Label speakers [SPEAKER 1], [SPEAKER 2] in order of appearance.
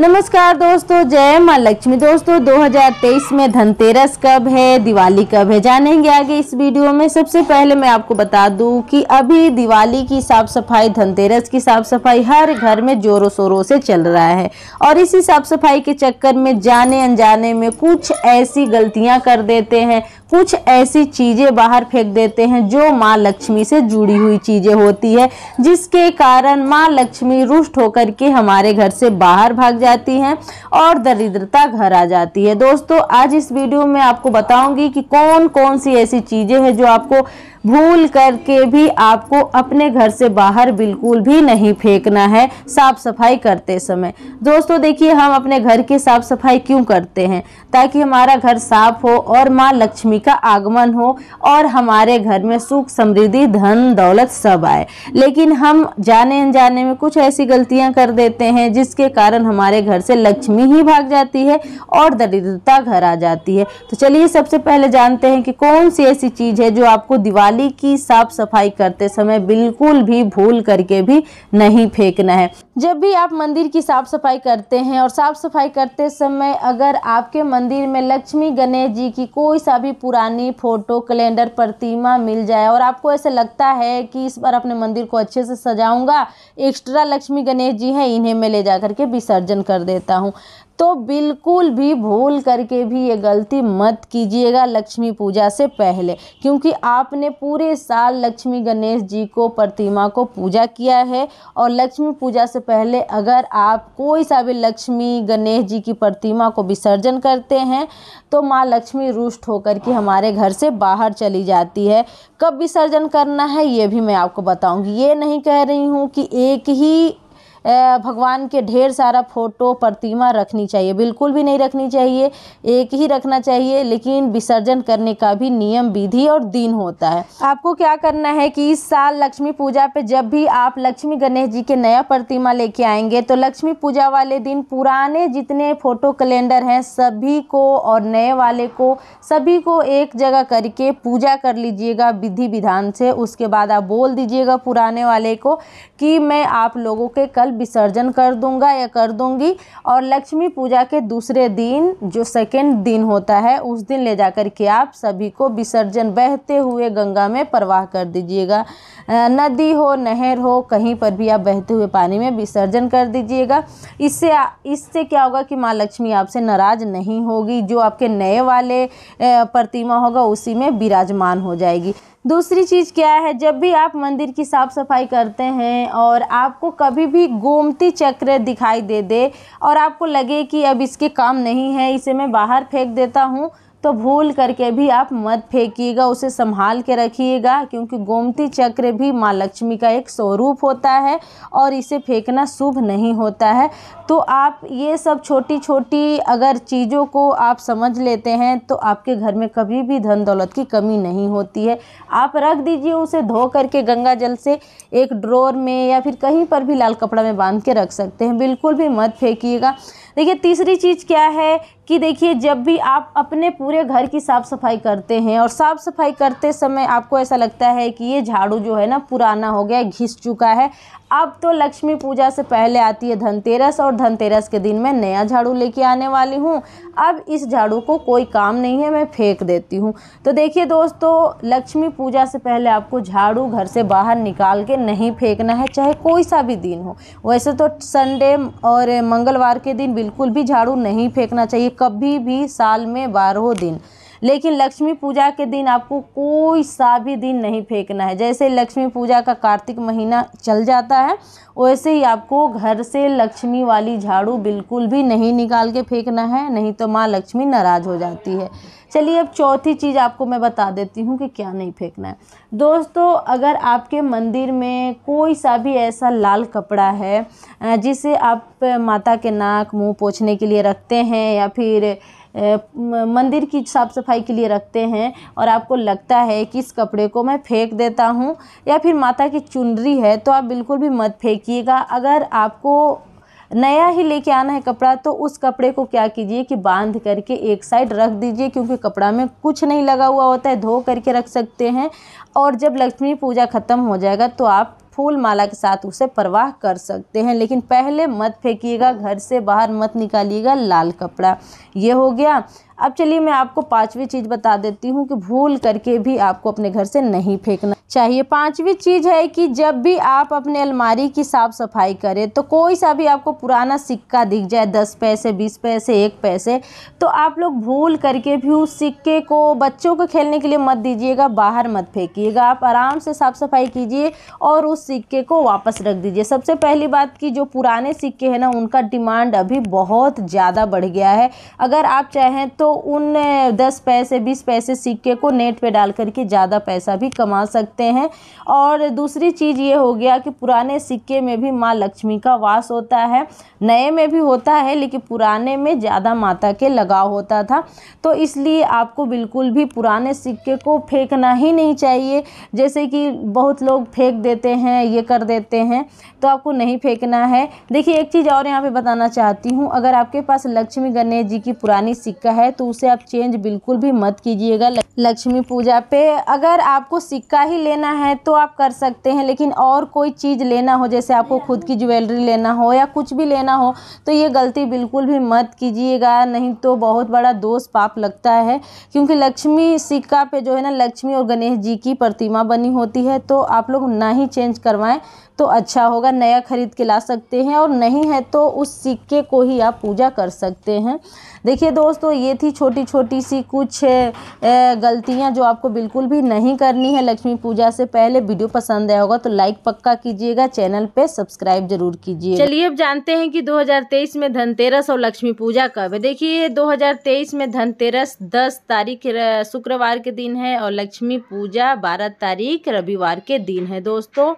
[SPEAKER 1] नमस्कार दोस्तों जय माँ लक्ष्मी दोस्तों 2023 में धनतेरस कब है दिवाली कब है जानेंगे आगे इस वीडियो में सबसे पहले मैं आपको बता दूं कि अभी दिवाली की साफ सफाई धनतेरस की साफ सफाई हर घर में जोरों शोरों से चल रहा है और इसी साफ सफाई के चक्कर में जाने अनजाने में कुछ ऐसी गलतियाँ कर देते हैं कुछ ऐसी चीज़ें बाहर फेंक देते हैं जो माँ लक्ष्मी से जुड़ी हुई चीज़ें होती है जिसके कारण माँ लक्ष्मी रुष्ट होकर के हमारे घर से बाहर भाग जाती है और दरिद्रता घर आ जाती है दोस्तों आज इस वीडियो में आपको बताऊंगी कि कौन कौन सी ऐसी चीज़ें हैं जो आपको भूल करके भी आपको अपने घर से बाहर बिल्कुल भी नहीं फेंकना है साफ़ सफाई करते समय दोस्तों देखिए हम अपने घर की साफ़ सफाई क्यों करते हैं ताकि हमारा घर साफ हो और माँ लक्ष्मी का आगमन हो और हमारे घर में सुख समृद्धि धन दौलत सब आए लेकिन हम जाने अनजाने में कुछ ऐसी गलतियाँ कर देते हैं जिसके कारण हमारे घर से लक्ष्मी ही भाग जाती है और दरिद्रता घर आ जाती है तो चलिए सबसे पहले जानते हैं कि कौन सी ऐसी चीज़ है जो आपको दिवाली थाली की साफ सफाई करते समय बिल्कुल भी भूल करके भी नहीं फेंकना है जब भी आप मंदिर की साफ सफाई करते हैं और साफ सफाई करते समय अगर आपके मंदिर में लक्ष्मी गणेश जी की कोई सा भी पुरानी फोटो कैलेंडर प्रतिमा मिल जाए और आपको ऐसे लगता है कि इस बार अपने मंदिर को अच्छे से सजाऊंगा एक्स्ट्रा लक्ष्मी गणेश जी हैं इन्हें मैं ले जा करके विसर्जन कर देता हूँ तो बिल्कुल भी भूल करके भी ये गलती मत कीजिएगा लक्ष्मी पूजा से पहले क्योंकि आपने पूरे साल लक्ष्मी गणेश जी को प्रतिमा को पूजा किया है और लक्ष्मी पूजा से पहले अगर आप कोई सा भी लक्ष्मी गणेश जी की प्रतिमा को विसर्जन करते हैं तो माँ लक्ष्मी रुष्ट होकर के हमारे घर से बाहर चली जाती है कब विसर्जन करना है ये भी मैं आपको बताऊँगी ये नहीं कह रही हूँ कि एक ही भगवान के ढेर सारा फोटो प्रतिमा रखनी चाहिए बिल्कुल भी नहीं रखनी चाहिए एक ही रखना चाहिए लेकिन विसर्जन करने का भी नियम विधि और दिन होता है आपको क्या करना है कि इस साल लक्ष्मी पूजा पे जब भी आप लक्ष्मी गणेश जी के नया प्रतिमा लेके आएंगे तो लक्ष्मी पूजा वाले दिन पुराने जितने फोटो कैलेंडर हैं सभी को और नए वाले को सभी को एक जगह करके पूजा कर लीजिएगा विधि विधान से उसके बाद आप बोल दीजिएगा पुराने वाले को कि मैं आप लोगों के कल विसर्जन कर दूंगा या कर दूंगी और लक्ष्मी पूजा के दूसरे दिन जो सेकेंड दिन होता है उस दिन ले जा कर के आप सभी को विसर्जन बहते हुए गंगा में प्रवाह कर दीजिएगा नदी हो नहर हो कहीं पर भी आप बहते हुए पानी में विसर्जन कर दीजिएगा इससे इससे क्या होगा कि माँ लक्ष्मी आपसे नाराज़ नहीं होगी जो आपके नए वाले प्रतिमा होगा उसी में विराजमान हो जाएगी दूसरी चीज़ क्या है जब भी आप मंदिर की साफ़ सफाई करते हैं और आपको कभी भी गोमती चक्र दिखाई दे दे और आपको लगे कि अब इसके काम नहीं है इसे मैं बाहर फेंक देता हूँ तो भूल करके भी आप मत फेंकिएगा उसे संभाल के रखिएगा क्योंकि गोमती चक्र भी माँ लक्ष्मी का एक स्वरूप होता है और इसे फेंकना शुभ नहीं होता है तो आप ये सब छोटी छोटी अगर चीज़ों को आप समझ लेते हैं तो आपके घर में कभी भी धन दौलत की कमी नहीं होती है आप रख दीजिए उसे धो करके गंगा जल से एक ड्रोर में या फिर कहीं पर भी लाल कपड़ा में बांध के रख सकते हैं बिल्कुल भी मत फेंकिएगा देखिए तीसरी चीज़ क्या है कि देखिए जब भी आप अपने पूरे घर की साफ़ सफाई करते हैं और साफ़ सफाई करते समय आपको ऐसा लगता है कि ये झाड़ू जो है ना पुराना हो गया घिस चुका है अब तो लक्ष्मी पूजा से पहले आती है धनतेरस और धनतेरस के दिन मैं नया झाड़ू लेके आने वाली हूँ अब इस झाड़ू को कोई काम नहीं है मैं फेंक देती हूँ तो देखिए दोस्तों लक्ष्मी पूजा से पहले आपको झाड़ू घर से बाहर निकाल के नहीं फेंकना है चाहे कोई सा भी दिन हो वैसे तो संडे और मंगलवार के दिन बिल्कुल भी झाड़ू नहीं फेंकना चाहिए कभी भी साल में बारहों दिन लेकिन लक्ष्मी पूजा के दिन आपको कोई सा भी दिन नहीं फेंकना है जैसे लक्ष्मी पूजा का कार्तिक महीना चल जाता है वैसे ही आपको घर से लक्ष्मी वाली झाड़ू बिल्कुल भी नहीं निकाल के फेंकना है नहीं तो माँ लक्ष्मी नाराज़ हो जाती है चलिए अब चौथी चीज़ आपको मैं बता देती हूँ कि क्या नहीं फेंकना है दोस्तों अगर आपके मंदिर में कोई सा भी ऐसा लाल कपड़ा है जिसे आप माता के नाक मुंह पोछने के लिए रखते हैं या फिर मंदिर की साफ़ सफाई के लिए रखते हैं और आपको लगता है कि इस कपड़े को मैं फेंक देता हूँ या फिर माता की चुनरी है तो आप बिल्कुल भी मत फेंकिएगा अगर आपको नया ही लेके आना है कपड़ा तो उस कपड़े को क्या कीजिए कि बांध करके एक साइड रख दीजिए क्योंकि कपड़ा में कुछ नहीं लगा हुआ होता है धो करके रख सकते हैं और जब लक्ष्मी पूजा ख़त्म हो जाएगा तो आप फूल माला के साथ उसे प्रवाह कर सकते हैं लेकिन पहले मत फेंकिएगा घर से बाहर मत निकालिएगा लाल कपड़ा ये हो गया अब चलिए मैं आपको पांचवी चीज़ बता देती हूँ कि भूल करके भी आपको अपने घर से नहीं फेंकना चाहिए पांचवी चीज़ है कि जब भी आप अपने अलमारी की साफ़ सफाई करें तो कोई सा भी आपको पुराना सिक्का दिख जाए दस पैसे बीस पैसे एक पैसे तो आप लोग भूल करके भी उस सिक्के को बच्चों को खेलने के लिए मत दीजिएगा बाहर मत फेंकिएगा आप आराम से साफ़ सफाई कीजिए और उस सिक्के को वापस रख दीजिए सबसे पहली बात कि जो पुराने सिक्के हैं ना उनका डिमांड अभी बहुत ज़्यादा बढ़ गया है अगर आप चाहें तो तो उन दस पैसे बीस पैसे सिक्के को नेट पे डाल करके ज़्यादा पैसा भी कमा सकते हैं और दूसरी चीज़ ये हो गया कि पुराने सिक्के में भी माँ लक्ष्मी का वास होता है नए में भी होता है लेकिन पुराने में ज़्यादा माता के लगाव होता था तो इसलिए आपको बिल्कुल भी पुराने सिक्के को फेंकना ही नहीं चाहिए जैसे कि बहुत लोग फेंक देते हैं ये कर देते हैं तो आपको नहीं फेंकना है देखिए एक चीज़ और यहाँ पे बताना चाहती हूँ अगर आपके पास लक्ष्मी गणेश जी की पुरानी सिक्का है तो उसे आप चेंज बिल्कुल भी मत कीजिएगा लक्ष्मी पूजा पे अगर आपको सिक्का ही लेना है तो आप कर सकते हैं लेकिन और कोई चीज़ लेना हो जैसे आपको खुद की ज्वेलरी लेना हो या कुछ भी लेना हो तो ये गलती बिल्कुल भी मत कीजिएगा नहीं तो बहुत बड़ा दोष पाप लगता है क्योंकि लक्ष्मी सिक्का पे जो है ना लक्ष्मी और गणेश जी की प्रतिमा बनी होती है तो आप लोग ना ही चेंज करवाएँ तो अच्छा होगा नया खरीद के ला सकते हैं और नहीं है तो उस सिक्के को ही आप पूजा कर सकते हैं देखिए दोस्तों ये थी छोटी छोटी सी कुछ ए, गलतियां जो आपको बिल्कुल भी नहीं करनी है लक्ष्मी पूजा से पहले वीडियो पसंद आया होगा तो लाइक पक्का कीजिएगा चैनल पे सब्सक्राइब जरूर कीजिए चलिए अब जानते हैं कि 2023 में धनतेरस और लक्ष्मी पूजा कब है देखिए 2023 में धनतेरस 10 तारीख शुक्रवार के दिन है और लक्ष्मी पूजा बारह तारीख रविवार के दिन है दोस्तों